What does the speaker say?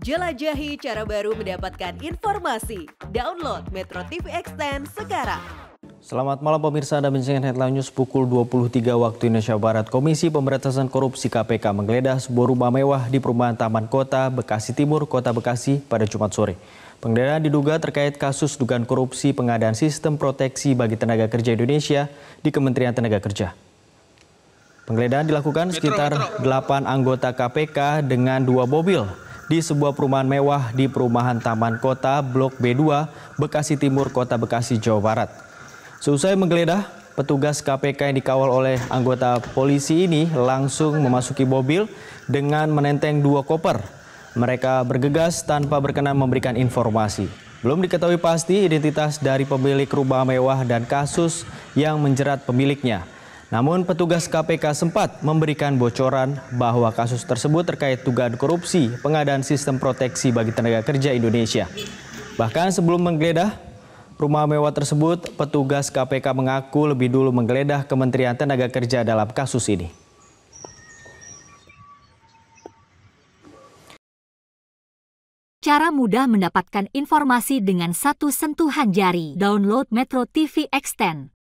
Jelajahi cara baru mendapatkan informasi. Download Metro TV Extend sekarang. Selamat malam pemirsa, Anda menyaksikan Headline News pukul 23 waktu Indonesia Barat. Komisi Pemberantasan Korupsi KPK menggeledah sebuah rumah mewah di perumahan Taman Kota, Bekasi Timur, Kota Bekasi pada Jumat sore. Penggeledahan diduga terkait kasus dugaan korupsi pengadaan sistem proteksi bagi tenaga kerja Indonesia di Kementerian Tenaga Kerja. Penggeledahan dilakukan sekitar 8 anggota KPK dengan dua mobil di sebuah perumahan mewah di perumahan Taman Kota, Blok B2, Bekasi Timur, Kota Bekasi, Jawa Barat. Seusai menggeledah, petugas KPK yang dikawal oleh anggota polisi ini langsung memasuki mobil dengan menenteng dua koper. Mereka bergegas tanpa berkenan memberikan informasi. Belum diketahui pasti identitas dari pemilik rumah mewah dan kasus yang menjerat pemiliknya. Namun petugas KPK sempat memberikan bocoran bahwa kasus tersebut terkait dugaan korupsi pengadaan sistem proteksi bagi tenaga kerja Indonesia. Bahkan sebelum menggeledah rumah mewah tersebut, petugas KPK mengaku lebih dulu menggeledah Kementerian Tenaga Kerja dalam kasus ini. Cara mudah mendapatkan informasi dengan satu sentuhan jari. Download Metro TV Extend.